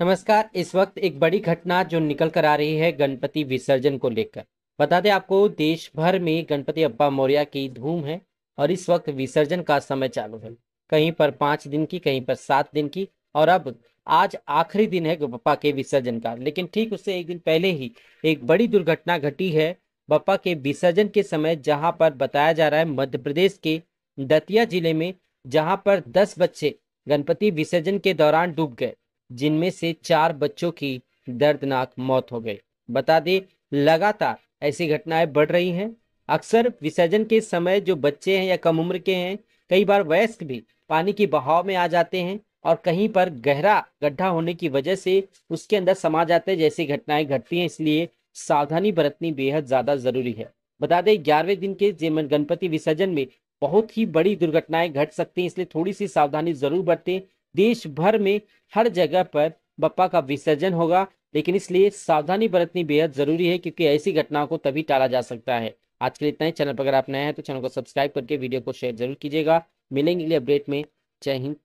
नमस्कार इस वक्त एक बड़ी घटना जो निकल कर आ रही है गणपति विसर्जन को लेकर बता दें आपको देश भर में गणपति अप्पा मौर्या की धूम है और इस वक्त विसर्जन का समय चालू है कहीं पर पांच दिन की कहीं पर सात दिन की और अब आज आखिरी दिन है बप्पा के विसर्जन का लेकिन ठीक उससे एक दिन पहले ही एक बड़ी दुर्घटना घटी है बप्पा के विसर्जन के समय जहाँ पर बताया जा रहा है मध्य प्रदेश के दतिया जिले में जहाँ पर दस बच्चे गणपति विसर्जन के दौरान डूब गए जिनमें से चार बच्चों की दर्दनाक मौत हो गई बता दें लगातार ऐसी घटनाएं बढ़ रही हैं अक्सर विसर्जन के समय जो बच्चे हैं या कम उम्र के हैं कई बार वयस्क भी पानी के बहाव में आ जाते हैं और कहीं पर गहरा गड्ढा होने की वजह से उसके अंदर समा जाते हैं जैसी घटनाएं घटती हैं इसलिए सावधानी बरतनी बेहद ज़्यादा ज़रूरी है बता दें ग्यारहवें दिन के जेमन गणपति विसर्जन में बहुत ही बड़ी दुर्घटनाएं घट सकती हैं इसलिए थोड़ी सी सावधानी ज़रूर बरतें देश भर में हर जगह पर बप्पा का विसर्जन होगा लेकिन इसलिए सावधानी बरतनी बेहद जरूरी है क्योंकि ऐसी घटनाओं को तभी टाला जा सकता है आज के लिए इतना ही चैनल पर अगर आप नए हैं तो चैनल को सब्सक्राइब करके वीडियो को शेयर जरूर कीजिएगा मिलेंगे अपडेट में जय हिंद